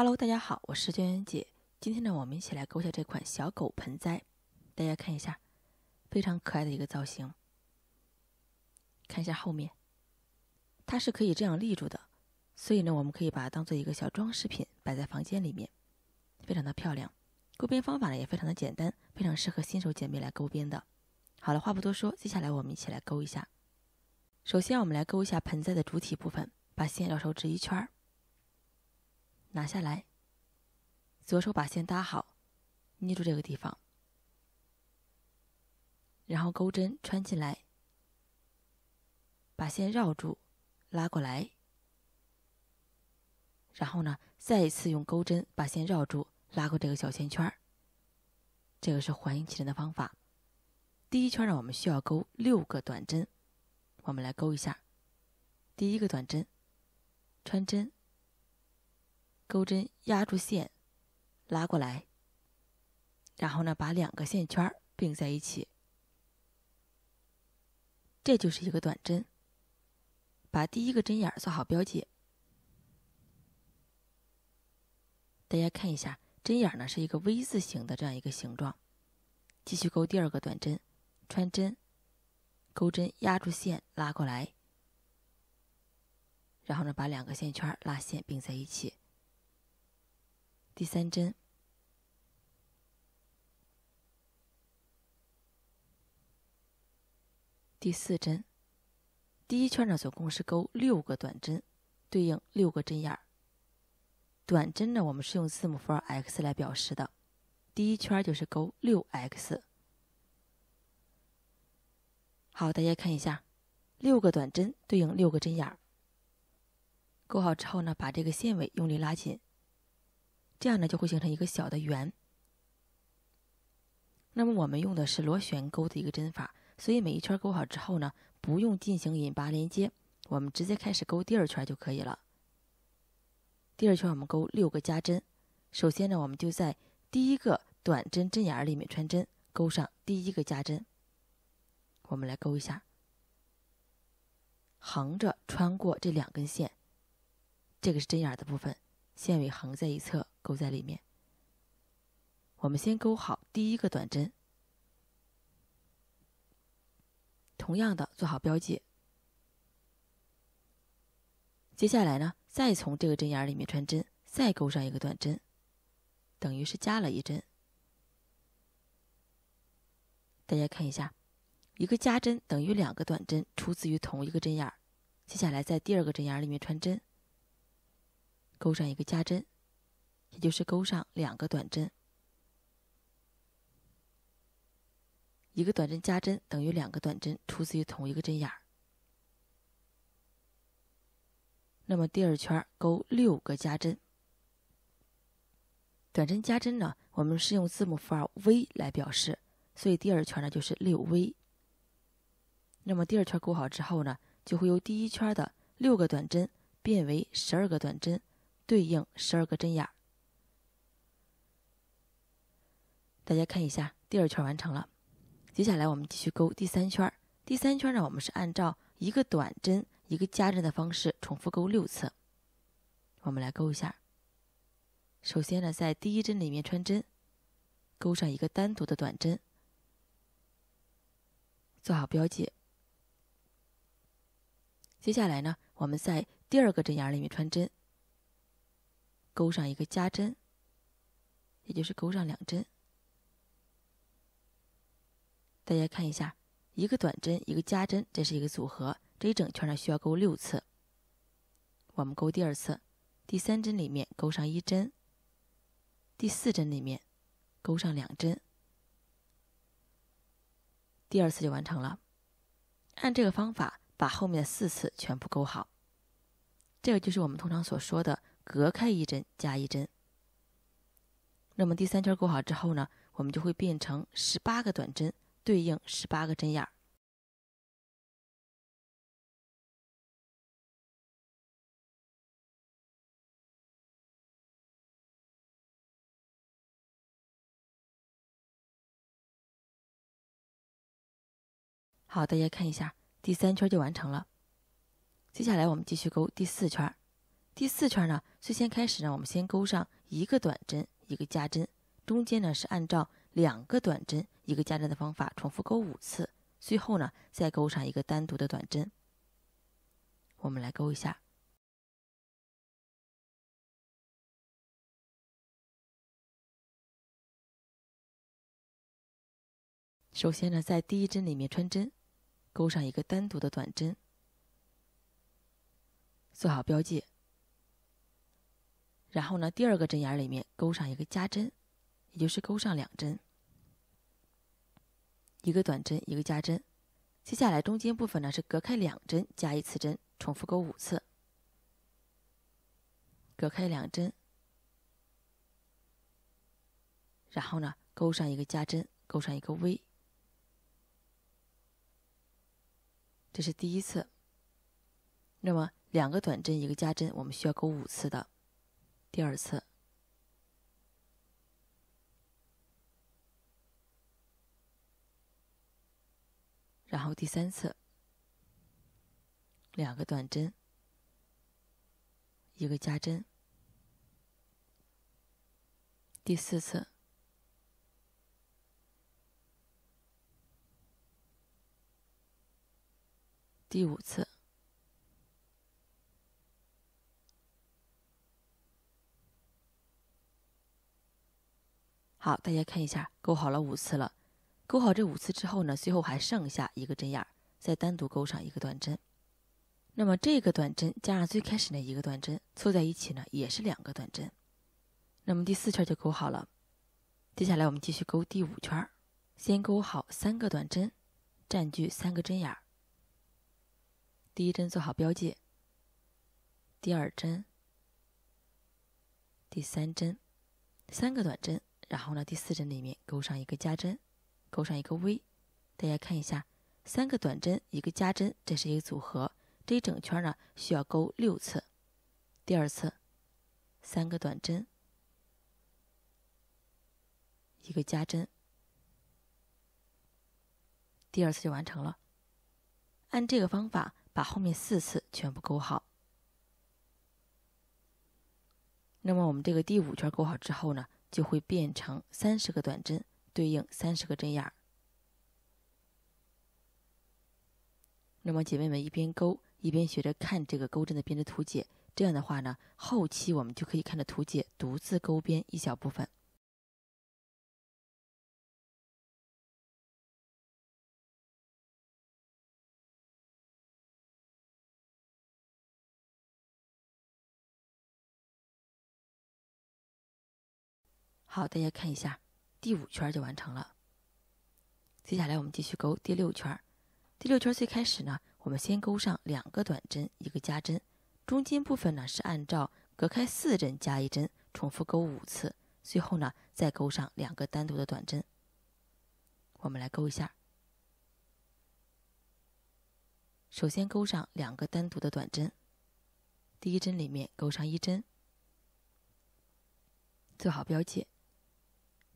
Hello，大家好，我是娟娟姐。今天呢，我们一起来钩下这款小狗盆栽。大家看一下，非常可爱的一个造型。看一下后面，它是可以这样立住的，所以呢，我们可以把它当做一个小装饰品摆在房间里面，非常的漂亮。钩边方法呢也非常的简单，非常适合新手姐妹来钩边的。好了，话不多说，接下来我们一起来钩一下。首先，我们来钩一下盆栽的主体部分，把线绕手指一圈儿。拿下来，左手把线搭好，捏住这个地方，然后钩针穿进来，把线绕住，拉过来，然后呢，再一次用钩针把线绕住，拉过这个小线圈儿。这个是环形起针的方法。第一圈呢，我们需要勾六个短针，我们来勾一下。第一个短针，穿针。钩针压住线，拉过来，然后呢，把两个线圈并在一起，这就是一个短针。把第一个针眼做好标记。大家看一下，针眼呢是一个 V 字形的这样一个形状。继续钩第二个短针，穿针，钩针压住线，拉过来，然后呢，把两个线圈拉线并在一起。第三针，第四针，第一圈呢，总共是勾六个短针，对应六个针眼儿。短针呢，我们是用字母符号 X 来表示的，第一圈就是勾六 X。好，大家看一下，六个短针对应六个针眼儿。勾好之后呢，把这个线尾用力拉紧。这样呢，就会形成一个小的圆。那么我们用的是螺旋钩的一个针法，所以每一圈钩好之后呢，不用进行引拔连接，我们直接开始钩第二圈就可以了。第二圈我们钩六个加针。首先呢，我们就在第一个短针针眼里面穿针，钩上第一个加针。我们来钩一下，横着穿过这两根线，这个是针眼的部分，线尾横在一侧。钩在里面，我们先钩好第一个短针，同样的做好标记。接下来呢，再从这个针眼儿里面穿针，再钩上一个短针，等于是加了一针。大家看一下，一个加针等于两个短针出自于同一个针眼儿。接下来在第二个针眼儿里面穿针，钩上一个加针。也就是钩上两个短针，一个短针加针等于两个短针，出自于同一个针眼儿。那么第二圈钩六个加针，短针加针呢，我们是用字母符号 V 来表示，所以第二圈呢就是六 V。那么第二圈钩好之后呢，就会由第一圈的六个短针变为十二个短针，对应十二个针眼儿。大家看一下，第二圈完成了。接下来我们继续勾第三圈。第三圈呢，我们是按照一个短针、一个加针的方式重复勾六次。我们来勾一下。首先呢，在第一针里面穿针，勾上一个单独的短针，做好标记。接下来呢，我们在第二个针眼里面穿针，勾上一个加针，也就是勾上两针。大家看一下，一个短针，一个加针，这是一个组合。这一整圈呢需要钩六次。我们钩第二次，第三针里面钩上一针，第四针里面钩上两针，第二次就完成了。按这个方法把后面的四次全部钩好，这个就是我们通常所说的隔开一针加一针。那么第三圈钩好之后呢，我们就会变成十八个短针。对应十八个针眼儿。好，大家看一下，第三圈就完成了。接下来我们继续勾第四圈。第四圈呢，最先开始呢，我们先勾上一个短针，一个加针，中间呢是按照。两个短针，一个加针的方法，重复钩五次，最后呢再钩上一个单独的短针。我们来钩一下。首先呢，在第一针里面穿针，钩上一个单独的短针，做好标记。然后呢，第二个针眼里面钩上一个加针，也就是钩上两针。一个短针，一个加针。接下来中间部分呢是隔开两针加一次针，重复钩五次。隔开两针，然后呢钩上一个加针，钩上一个 V。这是第一次。那么两个短针一个加针，我们需要钩五次的。第二次。然后第三次，两个短针，一个加针。第四次，第五次。好，大家看一下，钩好了五次了。钩好这五次之后呢，最后还剩下一个针眼儿，再单独钩上一个短针。那么这个短针加上最开始那一个短针凑在一起呢，也是两个短针。那么第四圈就钩好了。接下来我们继续钩第五圈，先钩好三个短针，占据三个针眼儿。第一针做好标记，第二针、第三针，三个短针。然后呢，第四针里面钩上一个加针。勾上一个 V，大家看一下，三个短针一个加针，这是一个组合。这一整圈呢需要钩六次。第二次，三个短针一个加针，第二次就完成了。按这个方法把后面四次全部钩好。那么我们这个第五圈钩好之后呢，就会变成三十个短针。对应三十个针眼儿，那么姐妹们一边钩一边学着看这个钩针的编织图解，这样的话呢，后期我们就可以看着图解独自勾编一小部分。好，大家看一下。第五圈就完成了。接下来我们继续钩第六圈。第六圈最开始呢，我们先钩上两个短针，一个加针。中间部分呢是按照隔开四针加一针，重复钩五次。最后呢再钩上两个单独的短针。我们来钩一下。首先钩上两个单独的短针，第一针里面钩上一针，做好标记。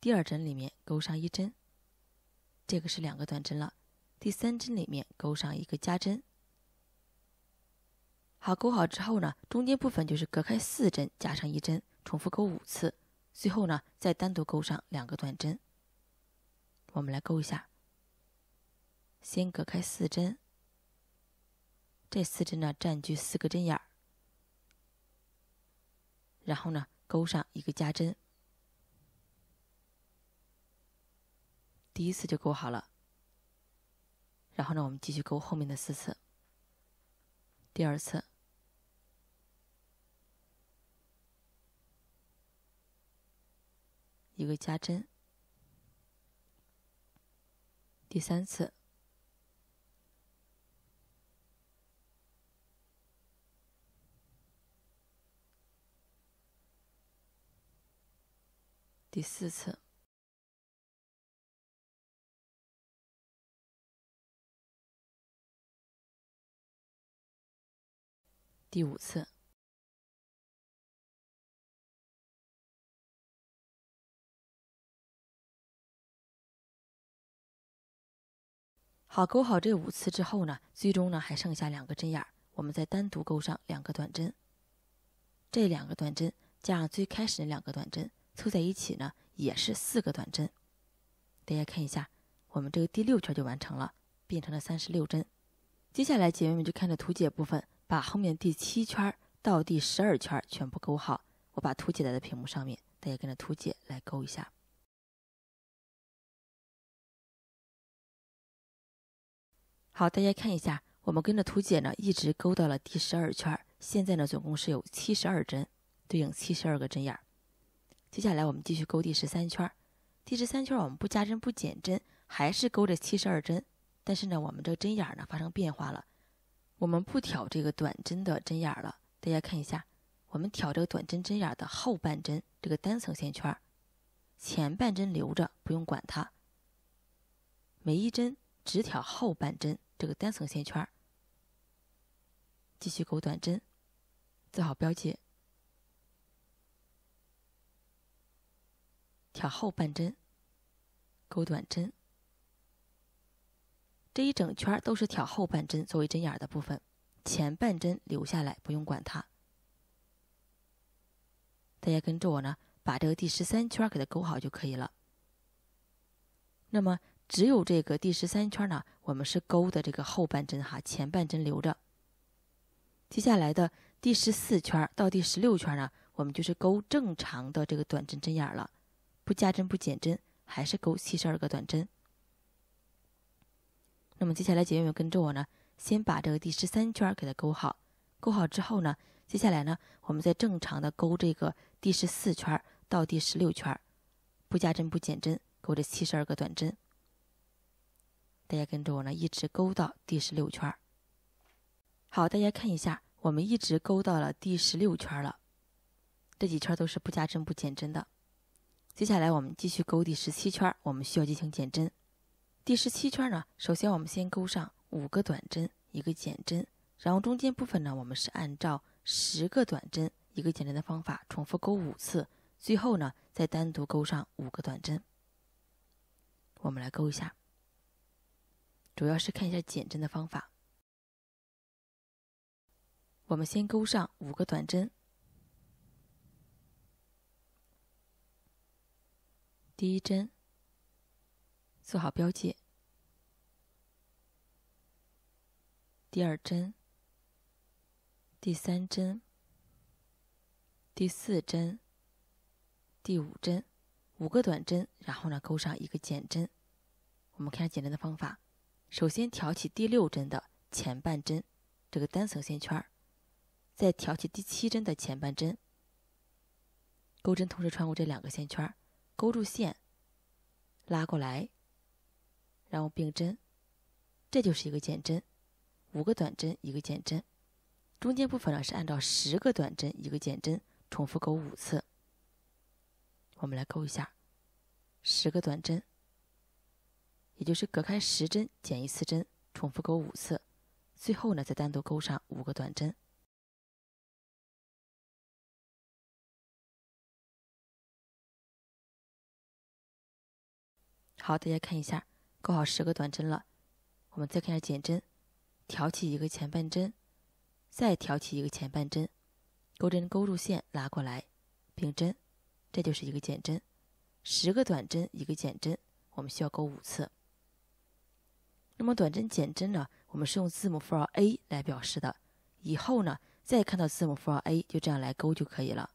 第二针里面钩上一针，这个是两个短针了。第三针里面钩上一个加针。好，钩好之后呢，中间部分就是隔开四针加上一针，重复钩五次。最后呢，再单独钩上两个短针。我们来钩一下，先隔开四针，这四针呢占据四个针眼儿，然后呢钩上一个加针。第一次就勾好了，然后呢，我们继续勾后面的四次。第二次，一个加针。第三次，第四次。第五次，好，钩好这五次之后呢，最终呢还剩下两个针眼儿，我们再单独钩上两个短针。这两个短针加上最开始的两个短针，凑在一起呢也是四个短针。大家看一下，我们这个第六圈就完成了，变成了三十六针。接下来姐妹们就看着图解部分。把后面第七圈到第十二圈全部勾好。我把图解在屏幕上面，大家跟着图解来勾一下。好，大家看一下，我们跟着图解呢，一直勾到了第十二圈。现在呢，总共是有七十二针，对应七十二个针眼儿。接下来我们继续勾第十三圈。第十三圈我们不加针不减针，还是勾着七十二针。但是呢，我们这个针眼儿呢发生变化了。我们不挑这个短针的针眼了，大家看一下，我们挑这个短针针眼的后半针，这个单层线圈，前半针留着不用管它。每一针只挑后半针，这个单层线圈，继续钩短针，做好标记，挑后半针，钩短针。这一整圈都是挑后半针作为针眼的部分，前半针留下来不用管它。大家跟着我呢，把这个第十三圈给它钩好就可以了。那么只有这个第十三圈呢，我们是钩的这个后半针哈，前半针留着。接下来的第十四圈到第十六圈呢，我们就是钩正常的这个短针针眼了，不加针不减针，还是钩七十二个短针。那么接下来姐妹们跟着我呢，先把这个第十三圈给它钩好，钩好之后呢，接下来呢，我们再正常的钩这个第十四圈到第十六圈，不加针不减针，钩这七十二个短针。大家跟着我呢，一直钩到第十六圈。好，大家看一下，我们一直钩到了第十六圈了，这几圈都是不加针不减针的。接下来我们继续钩第十七圈，我们需要进行减针。第十七圈呢，首先我们先钩上五个短针，一个减针，然后中间部分呢，我们是按照十个短针一个减针的方法重复钩五次，最后呢再单独钩上五个短针。我们来钩一下，主要是看一下减针的方法。我们先钩上五个短针，第一针。做好标记，第二针、第三针、第四针、第五针，五个短针，然后呢，钩上一个减针。我们看下减针的方法：首先挑起第六针的前半针这个单层线圈儿，再挑起第七针的前半针，钩针同时穿过这两个线圈儿，钩住线，拉过来。然后并针，这就是一个减针，五个短针一个减针，中间部分呢是按照十个短针一个减针重复钩五次。我们来钩一下，十个短针，也就是隔开十针减一次针，重复钩五次，最后呢再单独钩上五个短针。好，大家看一下。钩好十个短针了，我们再看一下减针，挑起一个前半针，再挑起一个前半针，钩针勾住线拉过来并针，这就是一个减针。十个短针一个减针，我们需要钩五次。那么短针减针呢，我们是用字母符号 A 来表示的，以后呢再看到字母符号 A 就这样来钩就可以了。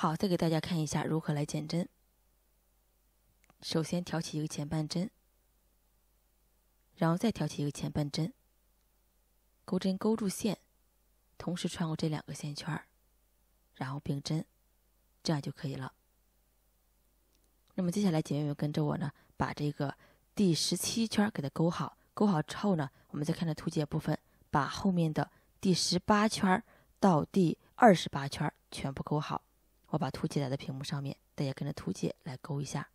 好，再给大家看一下如何来减针。首先挑起一个前半针，然后再挑起一个前半针，钩针钩住线，同时穿过这两个线圈儿，然后并针，这样就可以了。那么接下来姐妹们跟着我呢，把这个第十七圈给它钩好，钩好之后呢，我们再看这图解部分，把后面的第十八圈到第二十八圈全部钩好。我把图姐打在屏幕上面，大家跟着图解来勾一下。